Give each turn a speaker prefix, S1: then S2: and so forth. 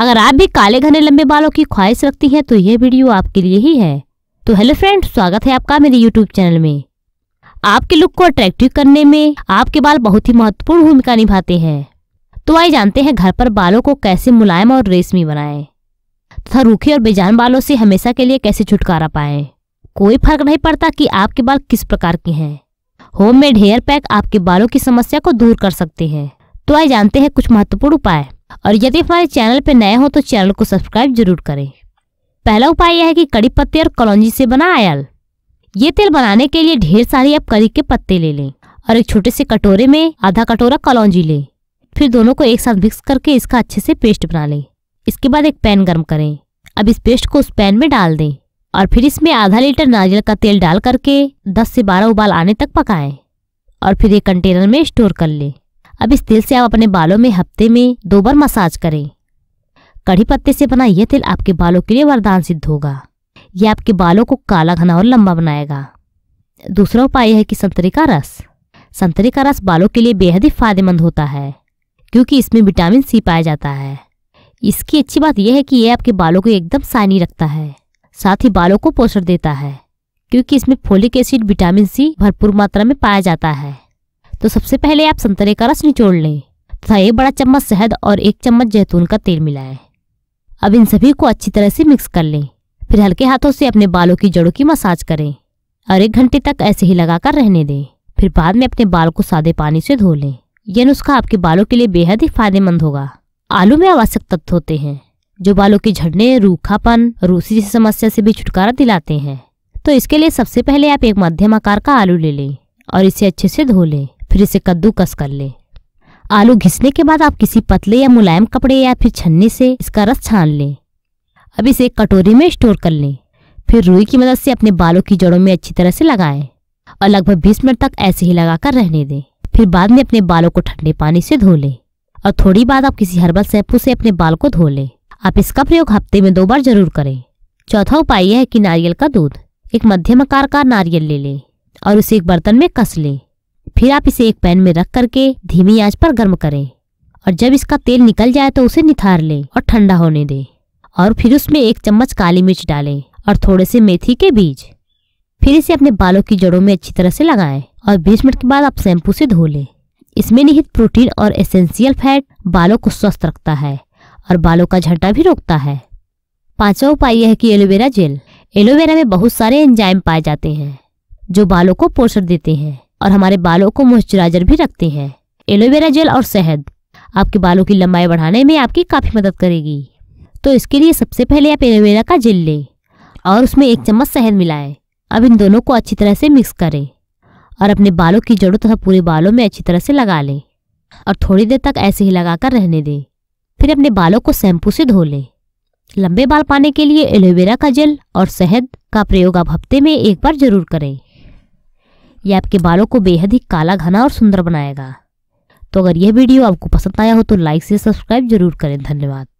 S1: अगर आप भी काले घने लंबे बालों की ख्वाहिश रखती हैं तो यह वीडियो आपके लिए ही है तो हेलो फ्रेंड स्वागत है आपका मेरे यूट्यूब चैनल में आपके लुक को अट्रैक्टिव करने में आपके बाल बहुत ही महत्वपूर्ण भूमिका निभाते हैं तो आइए जानते हैं घर पर बालों को कैसे मुलायम और रेशमी बनाएं तथा रूखे और बेजान बालों से हमेशा के लिए कैसे छुटकारा पाएं कोई फर्क नहीं पड़ता कि आपके बाल किस प्रकार के हैं होममेड हेयर पैक आपके बालों की समस्या को दूर कर सकते हैं तो आइए जानते हैं कुछ महत्वपूर्ण उपाय और यदि हमारे चैनल पर नए हो तो चैनल को सब्सक्राइब जरूर करें पहला उपाय यह है कि कड़ी पत्ते और कलौजी से बना आयल ये तेल बनाने के लिए ढेर सारी आप करी के पत्ते ले लें और एक छोटे से कटोरे में आधा कटोरा कलौजी लें फिर दोनों को एक साथ मिक्स करके इसका अच्छे से पेस्ट बना लें इसके बाद एक पैन गर्म करें अब इस पेस्ट को उस पैन में डाल दें और फिर इसमें आधा लीटर नारियल का तेल डाल करके दस से बारह उबाल आने तक पकाएं और फिर एक कंटेनर में स्टोर कर लें अब इस तेल से आप अपने बालों में हफ्ते में दो बार मसाज करें कड़ी पत्ते से बना यह तेल आपके बालों के लिए वरदान सिद्ध होगा यह आपके बालों को काला घना और लंबा बनाएगा दूसरा उपाय है कि संतरे का रस संतरे का रस बालों के लिए बेहद ही फायदेमंद होता है क्योंकि इसमें विटामिन सी पाया जाता है इसकी अच्छी बात यह है कि यह आपके बालों को एकदम साइनी रखता है साथ ही बालों को पोषण देता है क्योंकि इसमें फोलिक एसिड विटामिन सी भरपूर मात्रा में पाया जाता है तो सबसे पहले आप संतरे का रस निचोड़ लें तथा एक बड़ा चम्मच शहद और एक चम्मच जैतून का तेल मिलाएं अब इन सभी को अच्छी तरह से मिक्स कर लें फिर हल्के हाथों से अपने बालों की जड़ों की मसाज करें और एक घंटे तक ऐसे ही लगाकर रहने दें फिर बाद में अपने बाल को सादे पानी से धो लें यह नुस्खा आपके बालों के लिए बेहद ही फायदेमंद होगा आलू में आवश्यक तत्व होते हैं जो बालों के झड़ने रूखापन रूसी जैसी समस्या से भी छुटकारा दिलाते हैं तो इसके लिए सबसे पहले आप एक मध्यम आकार का आलू ले लें और इसे अच्छे से धो लें फिर इसे कद्दूकस कर ले आलू घिसने के बाद आप किसी पतले या मुलायम कपड़े या फिर छन्नी से इसका रस छान लें अब इसे कटोरी में स्टोर कर लें फिर रुई की मदद से अपने बालों की जड़ों में अच्छी तरह से लगाएं और लगभग 20 मिनट तक ऐसे ही लगाकर रहने दें फिर बाद में अपने बालों को ठंडे पानी से धो लें और थोड़ी बाद आप किसी हर्बल शैम्पू से अपने बाल को धो लें आप इसका प्रयोग हफ्ते में दो बार जरूर करें चौथा उपाय यह है कि नारियल का दूध एक मध्यम आकार का नारियल ले लें और उसे एक बर्तन में कस लें फिर आप इसे एक पैन में रख करके धीमी आंच पर गर्म करें और जब इसका तेल निकल जाए तो उसे निथार लें और ठंडा होने दें और फिर उसमें एक चम्मच काली मिर्च डालें और थोड़े से मेथी के बीज फिर इसे अपने बालों की जड़ों में अच्छी तरह से लगाएं और 20 मिनट के बाद आप शैम्पू से धो लें इसमें निहित प्रोटीन और एसेंशियल फैट बालों को स्वस्थ रखता है और बालों का झंडा भी रोकता है पांचवा उपाय यह है कि एलोवेरा जेल एलोवेरा में बहुत सारे एंजाइम पाए जाते हैं जो बालों को पोषण देते हैं और हमारे बालों को मॉइस्चराइजर भी रखते हैं एलोवेरा जेल और शहद आपके बालों की लंबाई बढ़ाने में आपकी काफ़ी मदद करेगी तो इसके लिए सबसे पहले आप एलोवेरा का जेल लें और उसमें एक चम्मच शहद मिलाएं अब इन दोनों को अच्छी तरह से मिक्स करें और अपने बालों की जड़ों तथा पूरे बालों में अच्छी तरह से लगा लें और थोड़ी देर तक ऐसे ही लगाकर रहने दें फिर अपने बालों को शैम्पू से धो लें लंबे बाल पाने के लिए एलोवेरा का जेल और शहद का प्रयोग आप हफ्ते में एक बार जरूर करें यह आपके बालों को बेहद ही काला घना और सुंदर बनाएगा तो अगर यह वीडियो आपको पसंद आया हो तो लाइक से सब्सक्राइब जरूर करें धन्यवाद